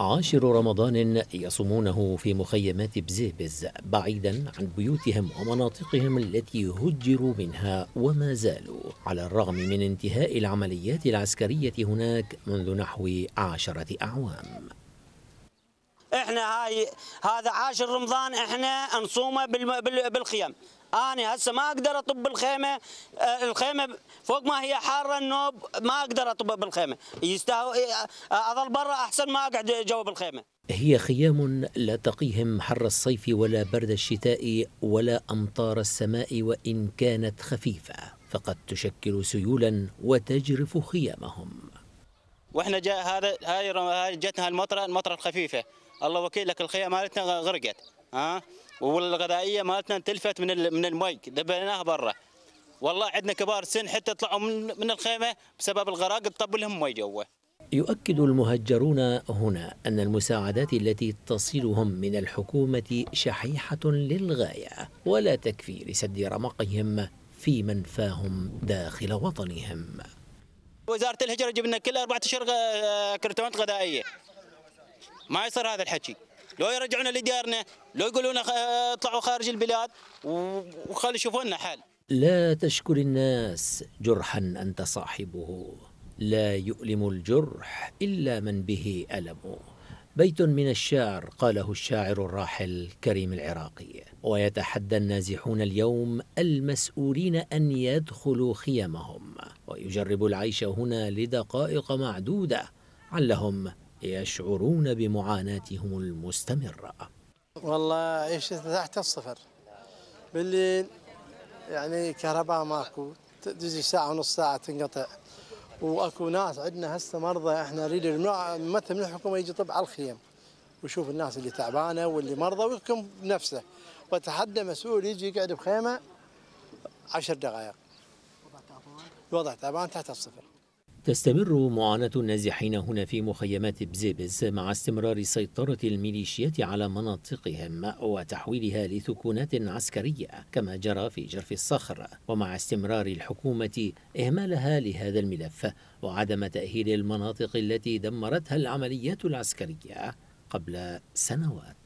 عاشر رمضان يصومونه في مخيمات بزيبز بعيدا عن بيوتهم ومناطقهم التي هجروا منها وما زالوا على الرغم من انتهاء العمليات العسكرية هناك منذ نحو عشرة أعوام احنا هاي هذا عاشر رمضان احنا نصومه بالخيم انا هسه ما اقدر اطب الخيمه آه، الخيمه فوق ما هي حاره النوب ما اقدر اطب بالخيمه يستاهل اظل برا احسن ما اقعد جوا بالخيمه هي خيام لا تقيهم حر الصيف ولا برد الشتاء ولا امطار السماء وان كانت خفيفه فقد تشكل سيولا وتجرف خيامهم واحنا جاء هذا هاي جتنا المطره المطره الخفيفه الله وكيلك الخيام مالتنا غرقت ها والغذائيه مالتنا تلفت من من المي دبيناها برا والله عندنا كبار سن حتى طلعوا من من الخيمه بسبب الغراق طب لهم مي جوا يؤكد المهجرون هنا أن المساعدات التي تصلهم من الحكومة شحيحة للغاية ولا تكفي لسد رمقهم في منفاهم داخل وطنهم وزارة الهجرة جبنا كل أربعة أشهر كرتونات غذائية ما يصير هذا الحكي لو يرجعونا لديارنا لو يقولون اطلعوا خارج البلاد وخلوا يشوفوا لنا لا تشكر الناس جرحا أنت صاحبه لا يؤلم الجرح إلا من به ألم بيت من الشعر قاله الشاعر الراحل كريم العراقي ويتحدى النازحون اليوم المسؤولين أن يدخلوا خيمهم ويجربوا العيش هنا لدقائق معدودة علهم يشعرون بمعاناتهم المستمرة والله ايش تحت الصفر بالليل يعني كهرباء ماكو تجي ساعة ونص ساعة تنقطع واكو ناس عندنا هسه مرضى احنا نريد متى من الحكومة يجي طب على الخيم ويشوف الناس اللي تعبانة واللي مرضى ويحكم بنفسه وتحدى مسؤول يجي يقعد بخيمة عشر دقائق وضع تعبان تحت الصفر تستمر معاناة النازحين هنا في مخيمات بزيبز مع استمرار سيطرة الميليشيات على مناطقهم وتحويلها لثكونات عسكرية كما جرى في جرف الصخر ومع استمرار الحكومة إهمالها لهذا الملف وعدم تأهيل المناطق التي دمرتها العمليات العسكرية قبل سنوات